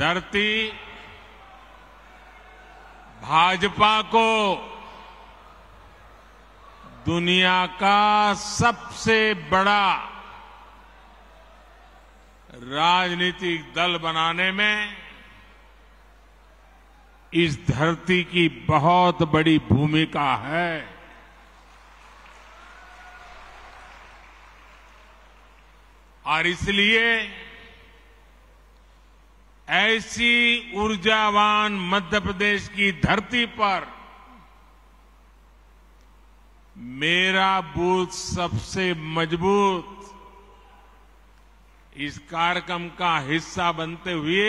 धरती भाजपा को दुनिया का सबसे बड़ा राजनीतिक दल बनाने में इस धरती की बहुत बड़ी भूमिका है और इसलिए ऐसी ऊर्जावान मध्य प्रदेश की धरती पर मेरा बूथ सबसे मजबूत इस कार्यक्रम का हिस्सा बनते हुए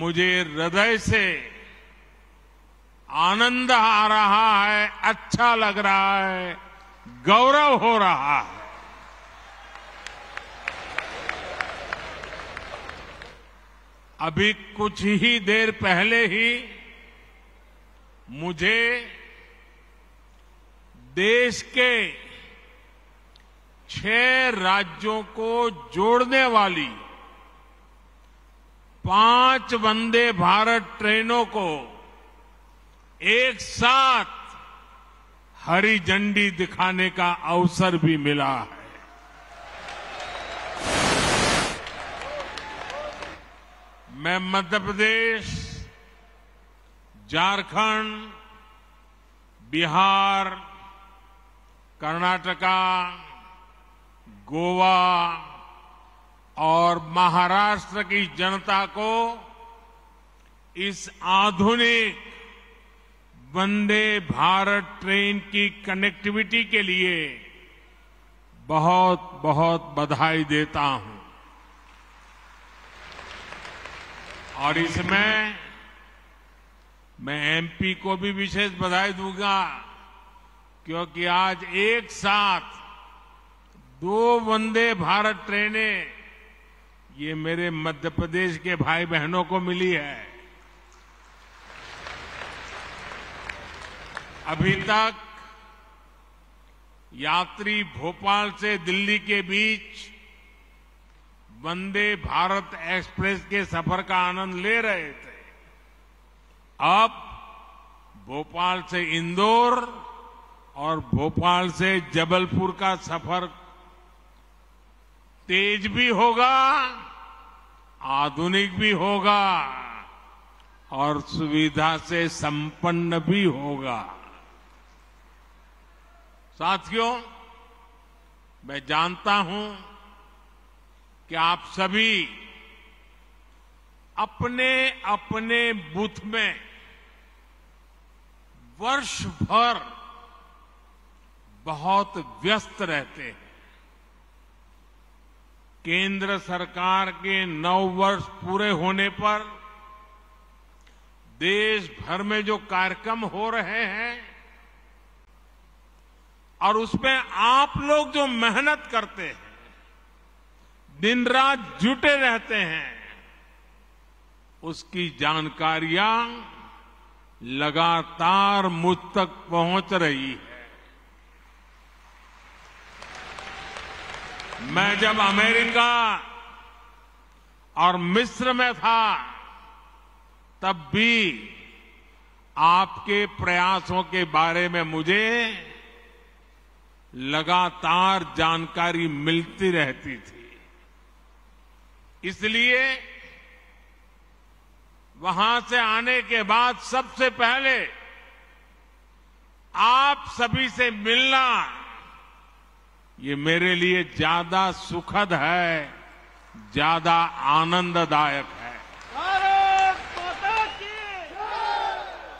मुझे हृदय से आनंद आ रहा है अच्छा लग रहा है गौरव हो रहा है अभी कुछ ही देर पहले ही मुझे देश के छह राज्यों को जोड़ने वाली पांच वंदे भारत ट्रेनों को एक साथ हरी झंडी दिखाने का अवसर भी मिला है मैं मध्य प्रदेश झारखंड बिहार कर्नाटका गोवा और महाराष्ट्र की जनता को इस आधुनिक वंदे भारत ट्रेन की कनेक्टिविटी के लिए बहुत बहुत बधाई देता हूं और इसमें मैं एमपी को भी विशेष बधाई दूंगा क्योंकि आज एक साथ दो वंदे भारत ट्रेनें ये मेरे मध्य प्रदेश के भाई बहनों को मिली है अभी तक यात्री भोपाल से दिल्ली के बीच वंदे भारत एक्सप्रेस के सफर का आनंद ले रहे थे अब भोपाल से इंदौर और भोपाल से जबलपुर का सफर तेज भी होगा आधुनिक भी होगा और सुविधा से संपन्न भी होगा साथियों मैं जानता हूं कि आप सभी अपने अपने बूथ में वर्ष भर बहुत व्यस्त रहते हैं केंद्र सरकार के नौ वर्ष पूरे होने पर देश भर में जो कार्यक्रम हो रहे हैं और उसमें आप लोग जो मेहनत करते हैं दिन रात जुटे रहते हैं उसकी जानकारियां लगातार मुझ तक पहुंच रही है मैं जब अमेरिका और मिस्र में था तब भी आपके प्रयासों के बारे में मुझे लगातार जानकारी मिलती रहती थी इसलिए वहां से आने के बाद सबसे पहले आप सभी से मिलना ये मेरे लिए ज्यादा सुखद है ज्यादा आनंददायक है